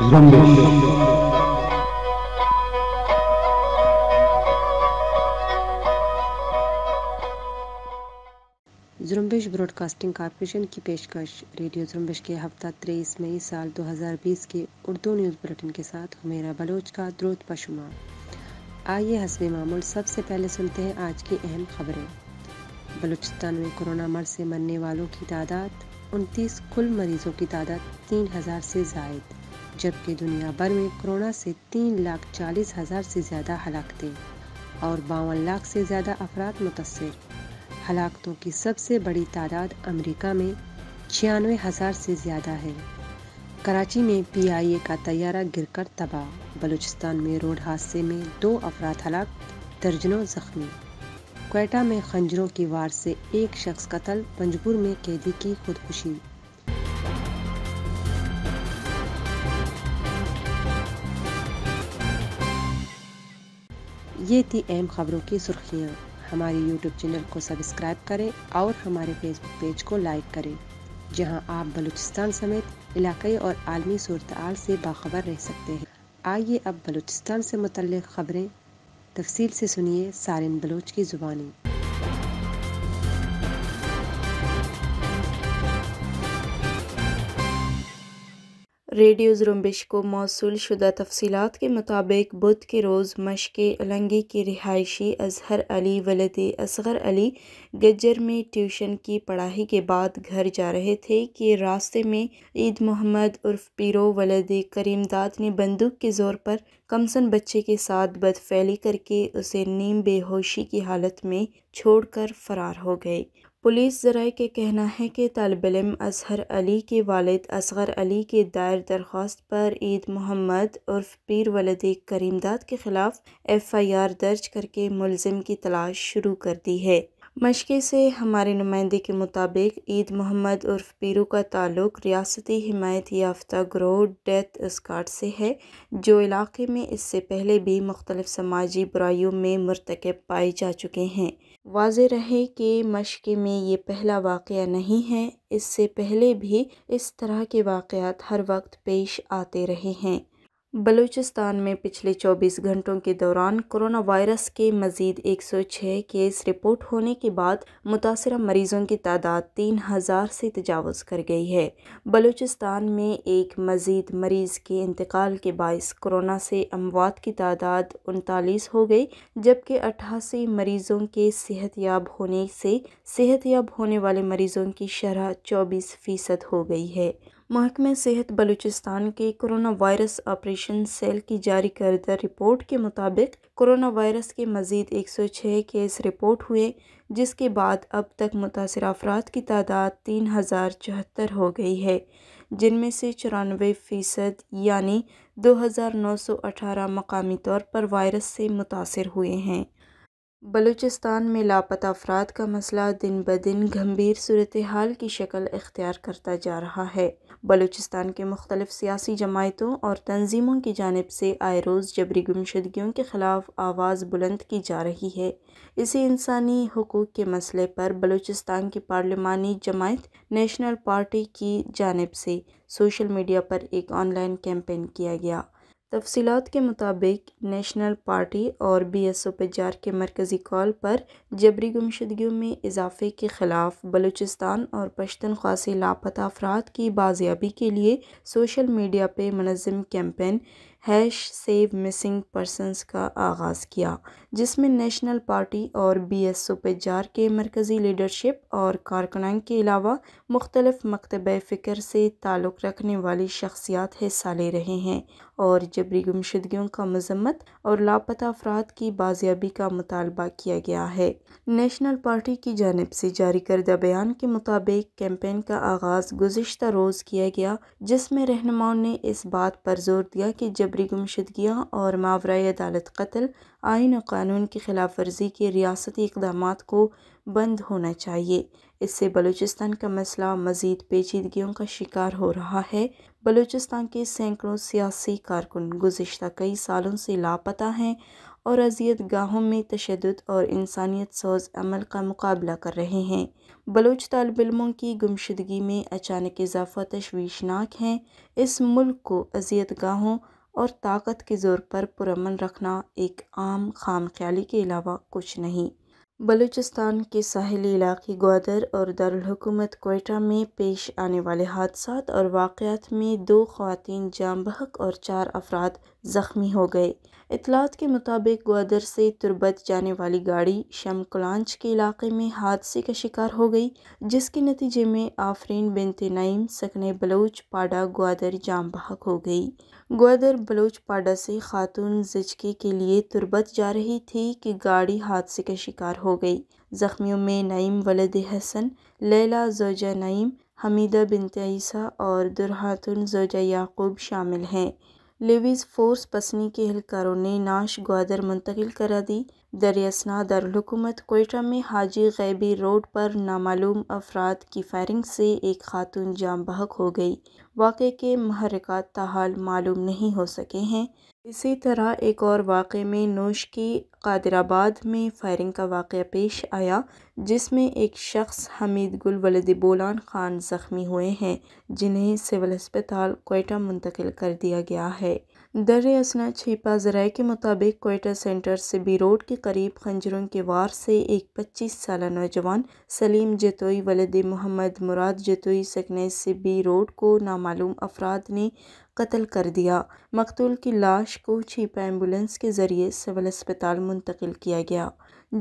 Ramesh जुम्बिश broadcasting corporation की पेशकश radio जुम्बिश के हफ्ता तेईस मई साल 2020 के उर्दू न्यूज़ बुलेटिन के साथ हमेरा बलोच का द्रोत पशुमा आइए हसब मामूल सबसे पहले सुनते हैं आज की अहम खबरें बलूचिस्तान में कोरोना मर्ज से मरने वालों की तादाद उनतीस कुल मरीजों की तादाद तीन हज़ार से जायद जबकि दुनिया भर में कोरोना से तीन लाख चालीस हज़ार से ज़्यादा हलाकते और बावन लाख से ज़्यादा अफराद मुतासर हलाकतों की सबसे बड़ी तादाद अमेरिका में छियानवे हज़ार से ज़्यादा है कराची में पीआईए का तैयारा गिरकर तबाह बलूचिस्तान में रोड हादसे में दो अफराद हलाक दर्जनों जख्मी क्वेटा में खंजरों की वार से एक शख्स कत्ल पंजपुर में कैदी की खुदकुशी ये थी अहम खबरों की सुर्खियाँ हमारे यूट्यूब चैनल को सब्सक्राइब करें और हमारे फेसबुक पेज को लाइक करें जहां आप बलूचिस्तान समेत इलाकई और आलमी सूरत से बाखबर रह सकते हैं आइए अब बलूचिस्तान से मुतल ख़बरें तफसील से सुनिए सारिन बलोच की ज़ुबानी रेडियो जुरम्बिश को मौसू शुदा तफसीत के मुताबिक बुध के रोज़ मशक अलंगी की रिहायशी अजहर अली वलद असगर अली गजर में ट्यूशन की पढ़ाई के बाद घर जा रहे थे कि रास्ते में ईद मोहम्मद उर्फ पिरो वलद करीमदाद ने बंदूक के ज़ोर पर कमसन बच्चे के साथ बदफैली करके उसे नीम बेहोशी की हालत में छोड़कर फरार हो गए पुलिस जराए के कहना है कि इम असहर अली के वालद असगर अली के दायर दरख्वास्त पर ईद मोहम्मद उर्फ पीर वलद करीमदाद के ख़िलाफ़ एफ़ आई आर दर्ज करके मुलजिम की तलाश शुरू कर दी है मशक़ से हमारे नुमाइंदे के मुताबिक ईद मोहम्मद उर्फ पीरू का ताल्लुक रियासती हमायत याफ्ता ग्रोह डेथ स्कॉट से है जो इलाके में इससे पहले भी मुख्तलिफ समाजी बुराइयों में मरतकब पाए जा चुके हैं वाज रहे कि मश्क में ये पहला वाक़ नहीं है इससे पहले भी इस तरह के वाक़ हर वक्त पेश आते रहे हैं बलूचिस्तान में पिछले 24 घंटों के दौरान कोरोना वायरस के मजीद 106 केस रिपोर्ट होने के बाद मुतासर मरीजों की तादाद तीन हज़ार से तजावज़ कर गई है बलूचिस्तान में एक मजीद मरीज़ के इंतकाल के बायस कोरोना से अमवात की तादाद उनतालीस हो गई जबकि अट्ठासी मरीज़ों के सेहत याब होने से याब होने वाले मरीज़ों की शरह चौबीस फ़ीसद हो गई है महकमे सेहत बलूचिस्तान के कोरोना वायरस ऑपरेशन सेल की जारी करदा रिपोर्ट के मुताबिक कोरोना वायरस के मजीद 106 केस रिपोर्ट हुए जिसके बाद अब तक मुतासर अफराद की तादाद तीन हज़ार चौहत्तर हो गई है जिनमें से चौरानवे फ़ीसद यानी दो हज़ार नौ सौ अठारह मकामी तौर पर वायरस से मुतासर हुए हैं बलूचिस्तान में लापता अफराद का मसला दिन ब दिन गंभीर सूरत हाल की शक्ल इख्तियार करता जा रहा है बलूचिस्तान के मुख्तलिफ सियासी जमायतों और तंजीमों की जानब से आए रोज़ जबरी गुमशदगियों के ख़िलाफ़ आवाज़ बुलंद की जा रही है इसी इंसानी हकूक़ के मसले पर बलूचिस्तान की पार्लिमानी जमायत नेशनल पार्टी की जानब से सोशल मीडिया पर एक ऑनलाइन कैंपेन किया गया तफसीत के मुताबिक नेशनल पार्टी और बी एस ओ पजार के मरकज़ी कॉल पर जबरी गुमशदगियों में इजाफे के ख़िलाफ़ बलूचिस्तान और पश्तनख्वा से लापता अफराद की बाजियाबी के लिए सोशल मीडिया पर मनज़म campaign hash save missing persons का आगाज़ किया जिसमें नेशनल पार्टी और बी एस सुपेजार के मरकज़ी लीडरशिप और कारकुनान के अलावा मुख्तलफ मकतब फ़िक्र से ताल्लुक़ रखने वाली शख्सियात हिस्सा ले रहे हैं और जबरी गुमशुदगियों का मजम्मत और लापता अफराद की बाजियाबी का मुतालबा किया गया है नेशनल पार्टी की जानब से जारी करदा बयान के मुताबिक कैंपेन का आगाज़ गुजशत रोज़ किया गया जिसमें रहनुमाओं ने इस बात पर जोर दिया कि जब जबरी गुमशद और मावरा अदालत कत्ल आइन और कानून की खिलाफ वर्जी के रियासती इकदाम को बंद होना चाहिए इससे बलूचिस्तान का मसला मज़ीद पेचीदगियों का शिकार हो रहा है बलूचिस्तान के सैकड़ों सियासी कारकुन गुज्त कई सालों से लापता हैं और अजियत गाहों में तशद और इंसानियत सोज अमल का मुकाबला कर रहे हैं बलूच तलबिलमों की गुमशदगी में अचानक इजाफा तशवीशनाक है इस मुल्क को अजियत गाहों और ताकत के ज़ोर पर पुरमन रखना एक आम खाम ख्याली के अलावा कुछ नहीं बलूचिस्तान के साहली इलाके ग्वादर और दारकूमत कोयटा में पेश आने वाले हादसा और वाक़ात में दो खातन जाम बहक और चार अफराद ज़ख्मी हो गए इतलात के मुताबिक ग्वादर से तुरबत जाने वाली गाड़ी शम कलांच के इलाके में हादसे का शिकार हो गई जिसके नतीजे में आफरीन बिनते नईम सकने बलूच पाडा ग्वादर जाम बहक हो गई ग्वादर बलूचपाडा से खातून जिचके के लिए तुरबत जा रही थी कि गाड़ी हादसे का शिकार हो गई ज़ख्मियों में नईम वलद हसन लैला जोजा नईम हमीदा बिन ईसा और दुरहातुन जोजा याकूब शामिल हैं लेविस फोर्स पसनी के एहलकारों ने नाश ग्वादर मुंतकिल करा दी दरियासना दारकूमत कोयटा में हाजी गैबी रोड पर नामालूम अफराद की फायरिंग से एक खातून जाम बहक हो गई वाक़े के महरक तहाल मालूम नहीं हो सके हैं इसी तरह एक और वाक़े में नोश की कादराबाद में फायरिंग का वाक़ पेश आया जिसमें एक शख्स हमीद गुल वलद बोलान ख़ान ज़ख्मी हुए हैं जिन्हें सिविल अस्पताल कोयटा मुंतकिल कर दिया गया है दर असना छिपा जराए के मुताबिक कोयटा सेंटर से रोड के करीब खंजरों के वार से एक पच्चीस साल नौजवान सलीम जतोई वलद मोहम्मद मुराद जतोई सकने से बी रोड को नामालूम अफराद ने कत्ल कर दिया मकतूल की लाश को छिपा एम्बुलेंस के ज़रिए सिविल अस्पताल मुंतकिल किया गया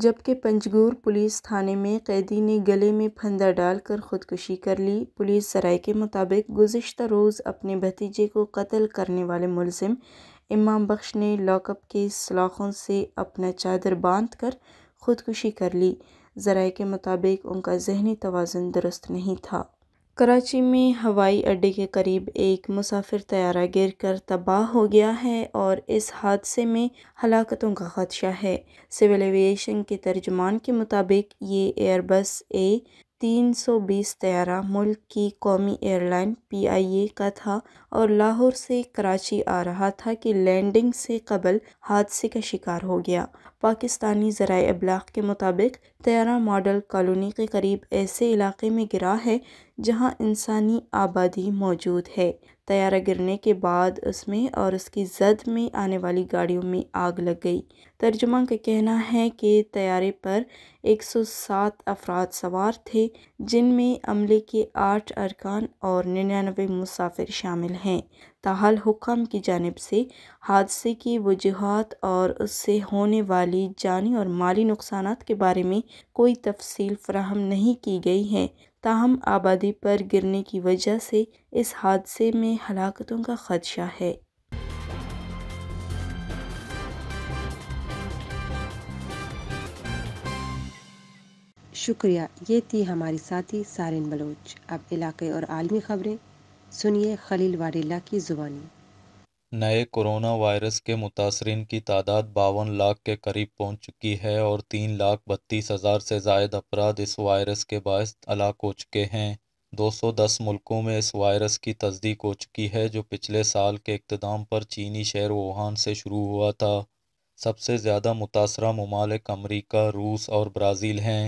जबकि पंजगूर पुलिस थाने में कैदी ने गले में फंदा डालकर खुदकुशी कर ली पुलिस सराय के मुताबिक गुज्त रोज़ अपने भतीजे को कत्ल करने वाले मुलजिम इमाम बख्श ने लॉकअप के सलाखों से अपना चादर बांध कर खुदकुशी कर ली ज़राए के मुताबिक उनका जहनी तोज़न दुरुस्त नहीं था कराची में हवाई अड्डे के करीब एक मुसाफिर तैयारा गिरकर तबाह हो गया है और इस हादसे में हलाकतों का खदशा है सिविल एविएशन के तर्जमान के मुताबिक ये एयरबस ए 320 तैयारा मुल्क की कौमी एयरलाइन पीआईए का था और लाहौर से कराची आ रहा था कि लैंडिंग से कबल हादसे का शिकार हो गया पाकिस्तानी जराए अबलाग के मुताबिक तैयारा मॉडल कॉलोनी के करीब ऐसे इलाके में गिरा है जहाँ इंसानी आबादी मौजूद है तैयारा गिरने के बाद उसमें और उसकी जद में आने वाली गाड़ियों में आग लग गई तर्जुमा का कहना है कि तैयारे पर 107 अफराद सवार थे जिनमें अमले के आठ अरकान और निन्यानवे मुसाफिर शामिल हैं ताहल हुकाम की जानब से हादसे की वजूहत और उससे होने वाली जानी और माली नुकसान के बारे में कोई तफसील फ्राहम नहीं की गई है ताहम आबादी पर गिरने की वजह से इस हादसे में हलाकतों का खदशा है शुक्रिया ये थी हमारी साथी सारिन बलोच अब इलाके और आलमी खबरें सुनिए खलील वाडेला की जुबानी नए कोरोना वायरस के मुतासरीन की तादाद बावन लाख के करीब पहुंच चुकी है और तीन लाख बत्तीस हज़ार से जायद अफराद इस वायरस के बायस हलाक हो चुके हैं 210 मुल्कों में इस वायरस की तस्दीक हो चुकी है जो पिछले साल के इख्तदाम पर चीनी शहर वुहान से शुरू हुआ था सबसे ज़्यादा मुतासर ममालिक अमरीका रूस और ब्राज़ील हैं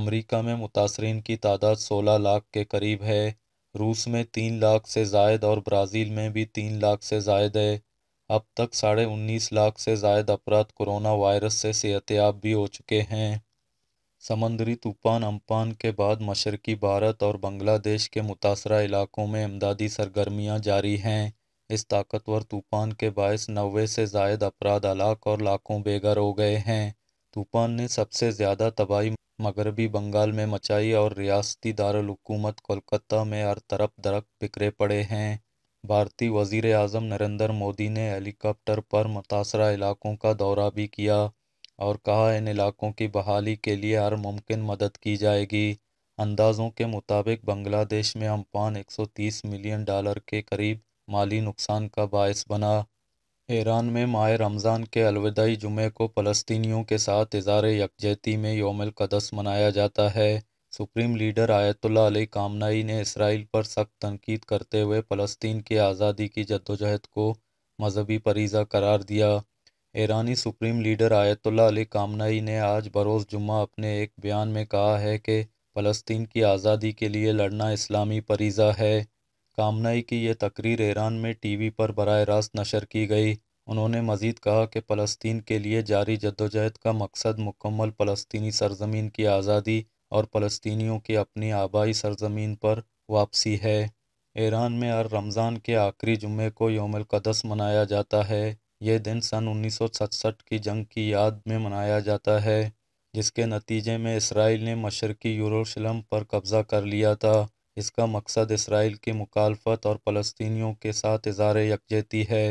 अमरीका में मुतासरीन की तादाद सोलह लाख के करीब है रूस में तीन लाख से जायद और ब्राज़ील में भी तीन लाख से जायद है अब तक साढ़े उन्नीस लाख से जायद अफराद कोरोना वायरस से सेहतियाब भी हो चुके हैं समंदरी तूफान अम्पान के बाद मशरकी भारत और बांग्लादेश के मुतासर इलाकों में इमदादी सरगर्मियाँ जारी हैं इस ताकतवर तूफान के बायस नवे से जायद अफराद हलाक और लाखों बेघर हो गए हैं तूफ़ान ने सबसे ज़्यादा तबाही मगरबी बंगाल में मचाई और रियासती दारकूमत कोलकाता में हर तरफ दरख बिखरे पड़े हैं भारतीय वजीर अजम नरेंद्र मोदी ने हेलीकॉप्टर पर मुतासरा इलाकों का दौरा भी किया और कहा इन इलाकों की बहाली के लिए हर मुमकिन मदद की जाएगी अंदाज़ों के मुताबिक बांग्लादेश में अम्फान 130 मिलियन डॉलर के करीब माली नुकसान का बायस बना ईरान में माह रमज़ान के अलविदाई जुमे को फ़लस्तियों के साथ इजार यकजहती में क़दस मनाया जाता है supreme leader Ayatollah Ali Khamenei ने इसराइल पर सख्त तनकीद करते हुए फ़लस्तीन की आज़ादी की जद्दोजहद को मजहबी परीजा करार दिया ईरानी supreme leader Ayatollah Ali Khamenei ने आज बरोज़ जुम्मा अपने एक बयान में कहा है कि फ़लस्तीन की आज़ादी के लिए लड़ना इस्लामी परीजा है कामनाई की यह तकरीर ईरान में टीवी पर बरह रास्त नशर की गई उन्होंने मजीद कहा कि फ़लस्तीन के लिए जारी जदोजहद का मकसद मुकम्मल फ़लस्तनी सरजमीन की आज़ादी और फलस्तियों की अपनी आबाई सरजमीन पर वापसी है ईरान में हर रमज़ान के आखिरी जुमे को योमकदस मनाया जाता है यह दिन सन उन्नीस की जंग की याद में मनाया जाता है जिसके नतीजे में इसराइल ने मशरकी यूरोशलम पर कब्ज़ा कर लिया था इसका मकसद इसराइल की मुखालफत और फ़लस्तियों के साथ इजहार यकजहती है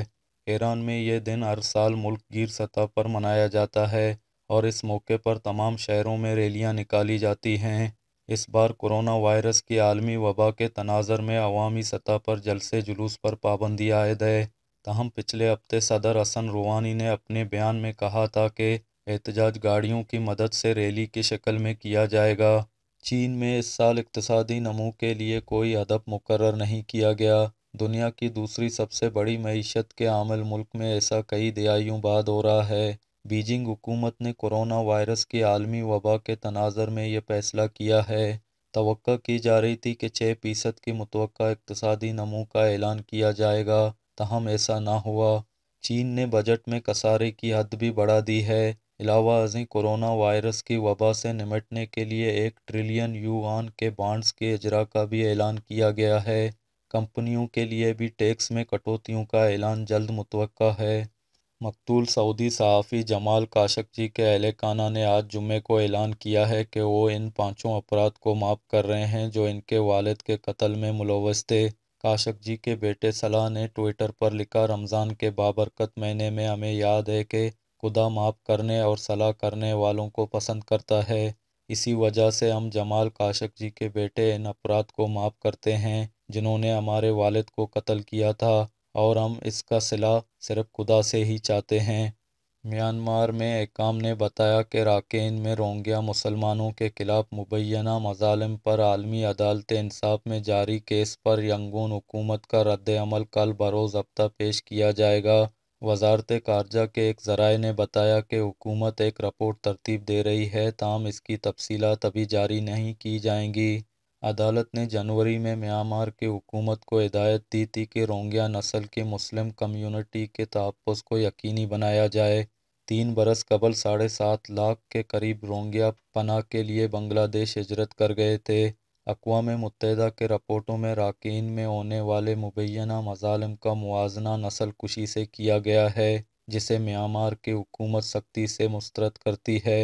ईरान में यह दिन हर साल मुल्क गिर सतह पर मनाया जाता है और इस मौके पर तमाम शहरों में रैलियाँ निकाली जाती हैं इस बार कोरोना वायरस की आलमी वबा के तनाजर में अवामी सतह पर जलसे जुलूस पर पाबंदी आयद है तहम पिछले हफ्ते सदर हसन रूहानी ने अपने बयान में कहा था कि एहतजाज गाड़ियों की मदद से रैली की शक्ल में किया जाएगा चीन में इस साल इकतसादी नमू के लिए कोई अदब मुकर नहीं किया गया दुनिया की दूसरी सबसे बड़ी मीशत के आमल मुल्क में ऐसा कई दहाइयों बाद हो रहा है बीजिंग हुकूमत ने कोरोना वायरस की आलमी वबा के तनाजर में यह फैसला किया है तो की जा रही थी कि छः फ़ीसद की मुतव इकतसादी नमू का ऐलान किया जाएगा तहम ऐसा ना हुआ चीन ने बजट में कसारे की हद भी बढ़ा दी है अलावा अजीं कोरोना वायरस की वबा से निमटने के लिए एक ट्रिलियन यूआन के बॉन्ड्स के अजरा का भी ऐलान किया गया है कंपनियों के लिए भी टैक्स में कटौतियों का ऐलान जल्द मुतव है मकतूल सऊदी सहाफ़ी जमाल काशक जी के अहलकाना ने आज जुमे को ऐलान किया है कि वो इन पाँचों अफराद को माफ़ कर रहे हैं जो इनके वालद के कत्ल में मुलवस थे जी के बेटे सलाह ने ट्विटर पर लिखा रमज़ान के बाबरकत महीने में हमें याद है कि खुदा माफ़ करने और सलाह करने वालों को पसंद करता है इसी वजह से हम जमाल काशक जी के बेटे इन अपराध को माफ़ करते हैं जिन्होंने हमारे वालिद को कत्ल किया था और हम इसका सिला सिर्फ खुदा से ही चाहते हैं म्यांमार में एकाम ने बताया कि राकेन में रोंगिया मुसलमानों के खिलाफ मुबैना मजालम पर आलमी अदालत इंसाफ में जारी केस पर यंगून हुकूमत का रद्द अमल कल बरोज़ हफ्ता पेश किया जाएगा वजारत खारजा के एक ज़राए ने बताया कि हुकूमत एक रिपोर्ट तरतीब दे रही है ताहम इसकी तफसी अभी जारी नहीं की जाएंगी अदालत ने जनवरी में म्यांमार के हुकूमत को हिदायत दी थी कि रोंगिया नस्ल के मुस्लिम कम्यूनिटी के तहफ़ को यकीनी बनाया जाए तीन बरस कबल साढ़े सात लाख के करीब रोंगिया पना के लिए बांग्लादेश हजरत कर गए थे अकवा मुतहदा के रपोर्टों में अरकान में होने वाले मुबैना मजालम का मुजना नसल कुशी से किया गया है जिसे म्यांमार की हुकूमत सख्ती से मुस्तरद करती है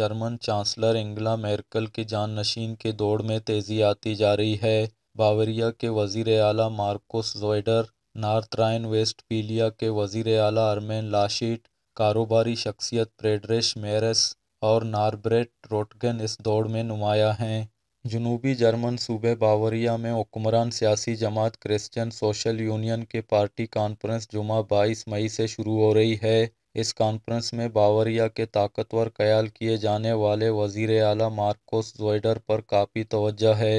जर्मन चांसलर एंगला मेरकल की नशीन के दौड़ में तेज़ी आती जा रही है बावरिया के वजीर अला मार्कोस जोइडर नार्थ राइन पीलिया के वजीर अला अरमेन लाशिट कारोबारी शख्सियत प्रेडरिश मेरस और नारब्रेट रोटगन इस दौड़ में नुमाया हैं जनूबी जर्मन सूबे बावरिया में हुक्मरान सियासी जमात क्रिश्चियन सोशल यूनियन के पार्टी कॉन्फ्रेंस जुमा बाईस मई से शुरू हो रही है इस कॉन्फ्रेंस में बावरिया के ताकतवर ख्याल किए जाने वाले वजीर अला मार्कोस जोइडर पर काफ़ी तोज्जा है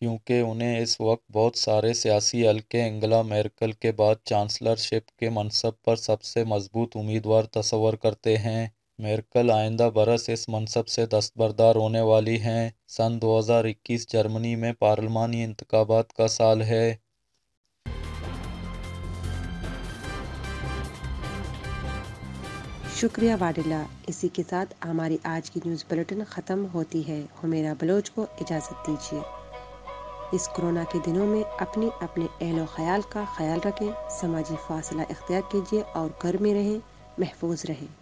क्योंकि उन्हें इस वक्त बहुत सारे सियासी हल्के एंगला मेरकल के बाद चांसलरशिप के मनसब पर सबसे मजबूत उम्मीदवार तस्वर करते हैं मेरकल आइंदा बरस इस मनसब से दस्तबरदार होने वाली हैं सन 2021 जर्मनी में पार्लमानी इंतबात का साल है शुक्रिया वाडिला इसी के साथ हमारी आज की न्यूज़ बुलेटिन ख़त्म होती है हमेरा बलोच को इजाज़त दीजिए इस कोरोना के दिनों में अपने अपने अहलो ख्याल का ख्याल रखें समाजी फासला इख्तियार कीजिए और घर में रहें महफूज रहें